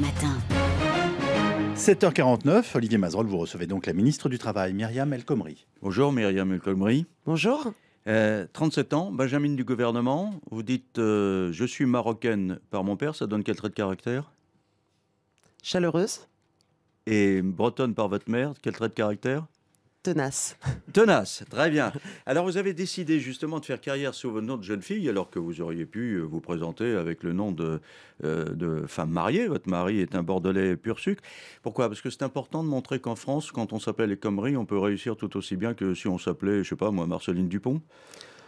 Matin. 7h49, Olivier Mazerolle, vous recevez donc la ministre du Travail, Myriam El Khomri. Bonjour Myriam El Khomri. Bonjour. 37 euh, ans, Benjamin du gouvernement, vous dites euh, je suis marocaine par mon père, ça donne quel trait de caractère Chaleureuse. Et bretonne par votre mère, quel trait de caractère Tenace. Tenace, très bien. Alors vous avez décidé justement de faire carrière sous votre nom de jeune fille, alors que vous auriez pu euh, vous présenter avec le nom de, euh, de femme mariée. Votre mari est un Bordelais pur sucre. Pourquoi Parce que c'est important de montrer qu'en France, quand on s'appelle Comrie, on peut réussir tout aussi bien que si on s'appelait, je sais pas moi, Marceline Dupont.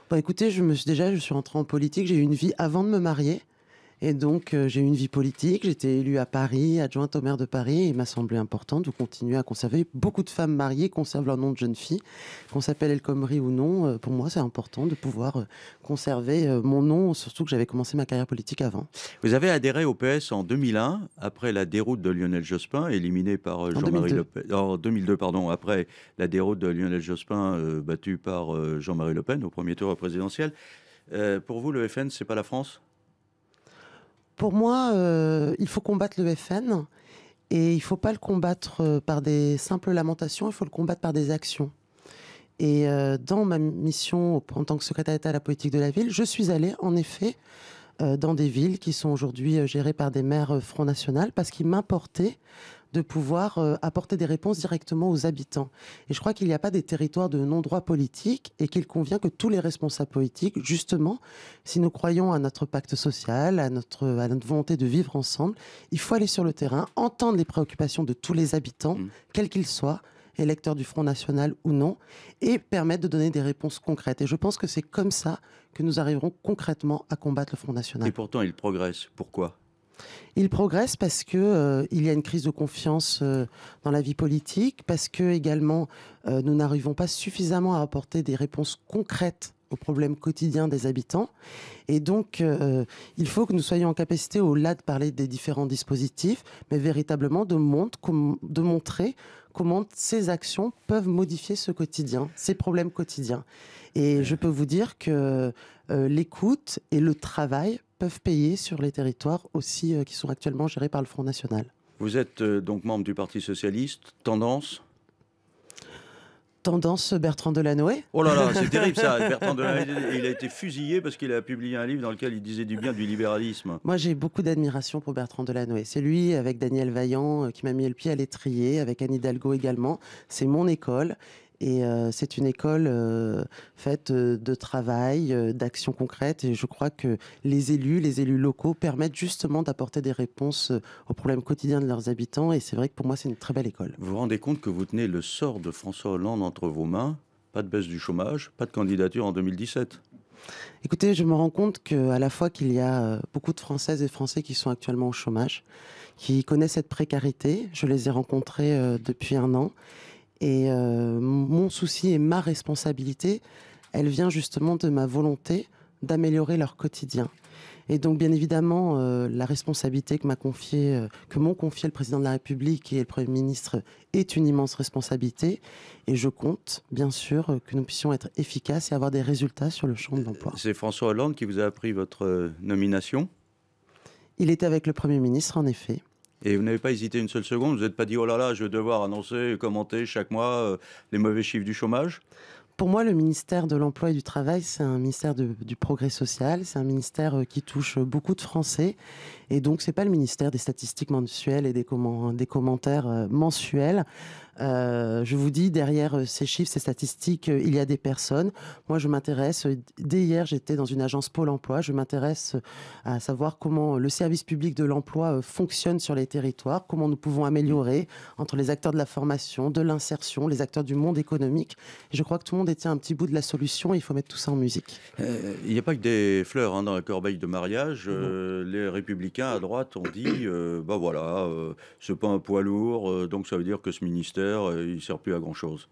Bah écoutez, je me suis déjà, je suis entrée en politique, j'ai eu une vie avant de me marier. Et donc, euh, j'ai eu une vie politique. J'étais élue à Paris, adjointe au maire de Paris. Et il m'a semblé important de continuer à conserver. Beaucoup de femmes mariées conservent leur nom de jeune fille. Qu'on s'appelle El Khomri ou non, euh, pour moi, c'est important de pouvoir euh, conserver mon nom, surtout que j'avais commencé ma carrière politique avant. Vous avez adhéré au PS en 2001, après la déroute de Lionel Jospin, éliminé par Jean-Marie Le Pen. En 2002, pardon, après la déroute de Lionel Jospin, battu par Jean-Marie Le Pen au premier tour présidentiel. pour vous, le FN, c'est pas la France pour moi, euh, il faut combattre le FN et il ne faut pas le combattre euh, par des simples lamentations, il faut le combattre par des actions. Et euh, dans ma mission en tant que secrétaire d'État à la politique de la ville, je suis allée en effet dans des villes qui sont aujourd'hui gérées par des maires Front National parce qu'ils m'importaient de pouvoir euh, apporter des réponses directement aux habitants. Et je crois qu'il n'y a pas des territoires de non-droit politique et qu'il convient que tous les responsables politiques, justement, si nous croyons à notre pacte social, à notre, à notre volonté de vivre ensemble, il faut aller sur le terrain, entendre les préoccupations de tous les habitants, mm. quels qu'ils soient, électeurs du Front National ou non, et permettre de donner des réponses concrètes. Et je pense que c'est comme ça que nous arriverons concrètement à combattre le Front National. Et pourtant, il progresse. Pourquoi il progresse parce que euh, il y a une crise de confiance euh, dans la vie politique, parce que également euh, nous n'arrivons pas suffisamment à apporter des réponses concrètes aux problèmes quotidiens des habitants. Et donc, il faut que nous soyons en capacité, au-delà de parler des différents dispositifs, mais véritablement de, de montrer comment ces actions peuvent modifier ce quotidien, ces problèmes quotidiens. Et je peux vous dire que l'écoute et le travail peuvent payer sur les territoires aussi euh, qui sont actuellement gérés par le Front National. Vous êtes euh, donc membre du Parti Socialiste, tendance Tendance Bertrand Delanoë Oh là là, c'est terrible ça. Bertrand Delanoë, il a été fusillé parce qu'il a publié un livre dans lequel il disait du bien du libéralisme. Moi, j'ai beaucoup d'admiration pour Bertrand Delanoë. C'est lui, avec Daniel Vaillant, euh, qui m'a mis le pied à l'étrier, avec Anne Hidalgo également. C'est mon école. Et euh, c'est une école euh, faite euh, de travail, d'actions d'action concrète. Et je crois que les élus, les élus locaux permettent justement d'apporter des réponses aux problèmes quotidiens de leurs habitants. Et c'est vrai que pour moi, c'est une très belle école. Vous vous rendez compte que vous tenez le sort de François Hollande entre vos mains Pas de baisse du chômage, pas de candidature en 2017 Écoutez, je me rends compte qu'à la fois qu'il y a beaucoup de Françaises et Français qui sont actuellement au chômage, qui connaissent cette précarité, je les ai rencontrés depuis un an, et euh, mon souci et ma responsabilité, elle vient justement de ma volonté d'améliorer leur quotidien. Et donc, bien évidemment, euh, la responsabilité que m'a confié, euh, que m'ont confié le président de la République et le Premier ministre est une immense responsabilité. Et je compte, bien sûr, que nous puissions être efficaces et avoir des résultats sur le champ de l'emploi. C'est François Hollande qui vous a appris votre nomination Il était avec le Premier ministre, en effet. Et vous n'avez pas hésité une seule seconde Vous n'êtes pas dit, oh là là, je vais devoir annoncer, et commenter chaque mois euh, les mauvais chiffres du chômage pour moi, le ministère de l'Emploi et du Travail, c'est un ministère du progrès social, c'est un ministère euh, qui touche euh, beaucoup de Français. Et donc, ce n'est pas le ministère des statistiques mensuelles et des commentaires mensuels. Euh, je vous dis, derrière euh, ces chiffres, ces statistiques, euh, il y a des personnes. Moi, je m'intéresse, dès hier, j'étais dans une agence Pôle Emploi, je m'intéresse à savoir comment le service public de l'emploi fonctionne sur les territoires, comment nous pouvons améliorer entre les acteurs de la formation, de l'insertion, les acteurs du monde économique. je crois que tout le monde détient un petit bout de la solution il faut mettre tout ça en musique. Il n'y a pas que des fleurs hein, dans la corbeille de mariage. les républicains à droite ont dit, bah voilà, c'est pas un poids lourd, donc ça veut dire que ce ministère euh, il ne sert plus à grand-chose.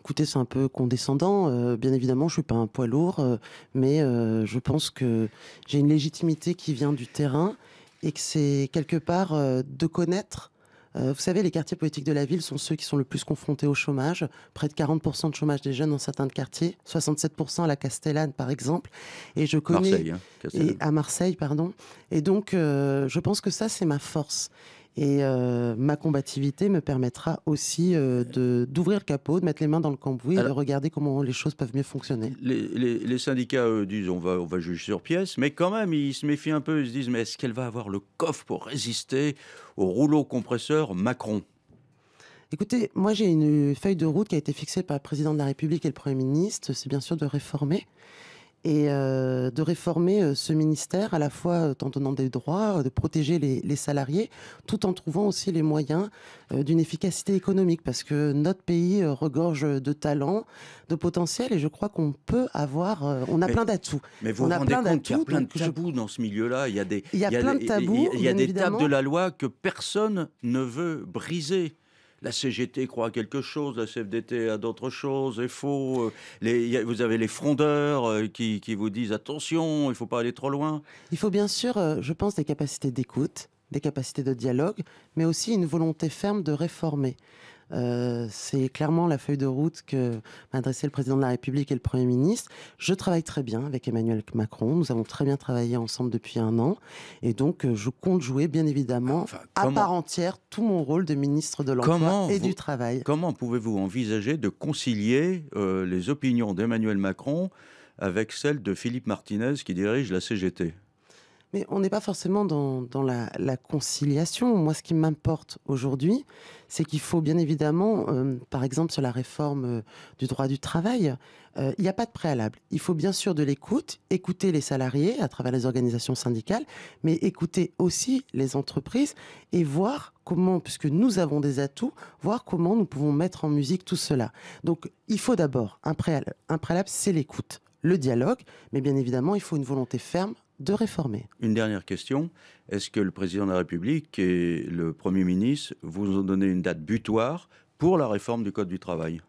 Écoutez, c'est un peu condescendant. Euh, bien évidemment, je suis pas un poids lourd, euh, mais je pense que j'ai une légitimité qui vient du terrain et que c'est quelque part de connaître. vous savez, les quartiers politiques de la ville sont ceux qui sont le plus confrontés au chômage. Près de 40% de chômage des jeunes dans certains quartiers, 67% à la Castellane, par exemple. Et je connais Marseille, hein, et à Marseille, pardon. Et donc, je pense que ça, c'est ma force. Et euh, ma combativité me permettra aussi euh, d'ouvrir le capot, de mettre les mains dans le cambouis et de regarder comment les choses peuvent mieux fonctionner. Les, syndicats disent on va, on va juger sur pièce, mais quand même, ils se méfient un peu. Ils se disent mais est-ce qu'elle va avoir le coffre pour résister au rouleau compresseur Macron Écoutez, moi j'ai une feuille de route qui a été fixée par le président de la République et le Premier ministre, c'est bien sûr de réformer et euh, de réformer euh, ce ministère à la fois euh, en donnant des droits, de protéger les, salariés, tout en trouvant aussi les moyens d'une efficacité économique, parce que notre pays regorge de talents, de potentiel, et je crois qu'on peut avoir, on a plein d'atouts. Mais vous vous rendez compte qu'il y a plein de tabous dans ce milieu-là. Il y a des, tabous. Il y a des tables de la loi que personne ne veut briser la CGT croit à quelque chose, la CFDT à d'autres choses, il faut. Euh, vous avez les frondeurs euh, qui, qui vous disent attention, il ne faut pas aller trop loin. Il faut bien sûr, euh, je pense, des capacités d'écoute, des capacités de dialogue, mais aussi une volonté ferme de réformer. Euh, c'est clairement la feuille de route que m'a le président de la République et le Premier ministre. Je travaille très bien avec Emmanuel Macron. Nous avons très bien travaillé ensemble depuis un an. Et donc, euh, je compte jouer, bien évidemment, à part entière, tout mon rôle de ministre de l'Emploi et du Travail. Comment pouvez-vous envisager de concilier euh, les opinions d'Emmanuel Macron avec celles de Philippe Martinez qui dirige la CGT mais on n'est pas forcément dans, la, conciliation. Moi, ce qui m'importe aujourd'hui, c'est qu'il faut bien évidemment, euh, par exemple sur la réforme euh, du droit du travail, euh, il n'y a pas de préalable. Il faut bien sûr de l'écoute, écouter les salariés à travers les organisations syndicales, mais écouter aussi les entreprises et voir comment, puisque nous avons des atouts, voir comment nous pouvons mettre en musique tout cela. Donc il faut d'abord un préalable. Un préalable, c'est l'écoute le dialogue, mais bien évidemment, il faut une volonté ferme de réformer. Une dernière question. Est-ce que le président de la République et le Premier ministre vous ont donné une date butoir pour la réforme du Code du travail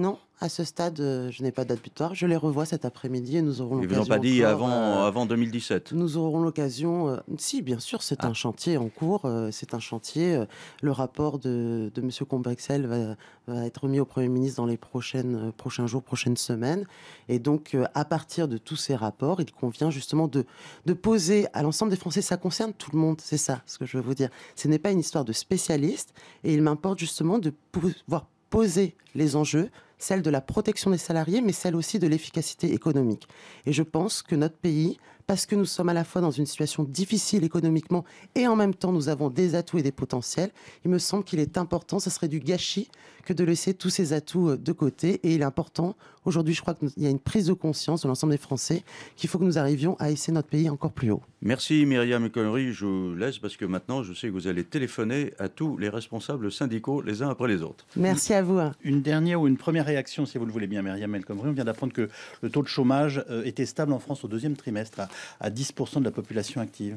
non, à ce stade, euh, je n'ai pas de date butoir. Je les revois cet après-midi et nous aurons l'occasion. Ils vous pas dit avant, euh, avant 2017 Nous aurons l'occasion. Euh, si, bien sûr, c'est ah. un chantier en cours. c'est un chantier. le rapport de, M. Combrexel va, être remis au Premier ministre dans les prochaines, prochains jours, prochaines semaines. Et donc, à partir de tous ces rapports, il convient justement de, de poser à l'ensemble des Français. Ça concerne tout le monde, c'est ça ce que je veux vous dire. Ce n'est pas une histoire de spécialiste. Et il m'importe justement de pouvoir poser les enjeux celle de la protection des salariés, mais celle aussi de l'efficacité économique. Et je pense que notre pays, parce que nous sommes à la fois dans une situation difficile économiquement et en même temps nous avons des atouts et des potentiels, il me semble qu'il est important, ce serait du gâchis que de laisser tous ces atouts euh, de côté. Et il est important, aujourd'hui je crois qu'il y a une prise de conscience de l'ensemble des Français qu'il faut que nous arrivions à hisser notre pays encore plus haut. Merci Myriam Connery, je vous laisse parce que maintenant je sais que vous allez téléphoner à tous les responsables syndicaux les uns après les autres. Merci à vous. Hein. Une dernière ou une première réaction, si vous le voulez bien, Myriam El on vient d'apprendre que le taux de chômage euh, était stable en France au deuxième trimestre, à, 10% de la population active.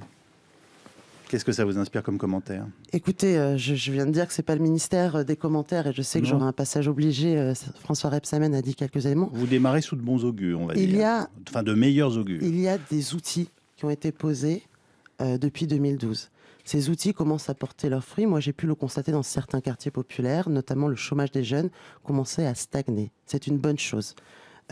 Qu'est-ce que ça vous inspire comme commentaire Écoutez, euh, je, viens de dire que c'est pas le ministère euh, des commentaires et je sais que j'aurai un passage obligé. François Repsamen a dit quelques éléments. Vous démarrez sous de bons augures, on va il dire. Y a, enfin, de meilleurs augures. Il y a des outils qui ont été posés depuis 2012. Ces outils commencent à porter leurs fruits. Moi, j'ai pu le constater dans certains quartiers populaires, notamment le chômage des jeunes commençait à stagner. C'est une bonne chose.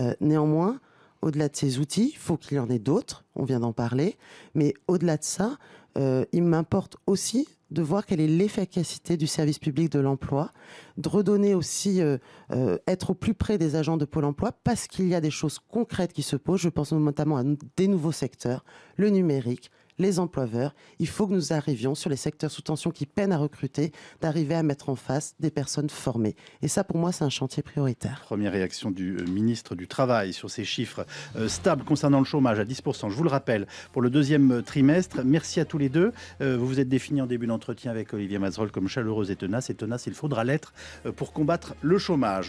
Euh, néanmoins, au-delà de ces outils, il faut qu'il y en ait d'autres, on vient d'en parler, mais au-delà de ça, euh, il m'importe aussi de voir quelle est l'efficacité du service public de l'emploi, de redonner aussi, euh, être au plus près des agents de Pôle emploi, parce qu'il y a des choses concrètes qui se posent, je pense notamment à des nouveaux secteurs, le numérique, les employeurs. Il faut que nous arrivions sur les secteurs sous tension qui peinent à recruter, d'arriver à mettre en face des personnes formées. Et ça, pour moi, c'est un chantier prioritaire. Première réaction du euh, ministre du Travail sur ces chiffres euh, stables concernant le chômage à 10%. Je vous le rappelle, pour le deuxième euh, trimestre, merci à tous les deux. Vous vous êtes définis en début d'entretien avec Olivier Mazerolle comme chaleureux et tenace. Et tenace, il faudra l'être pour combattre le chômage.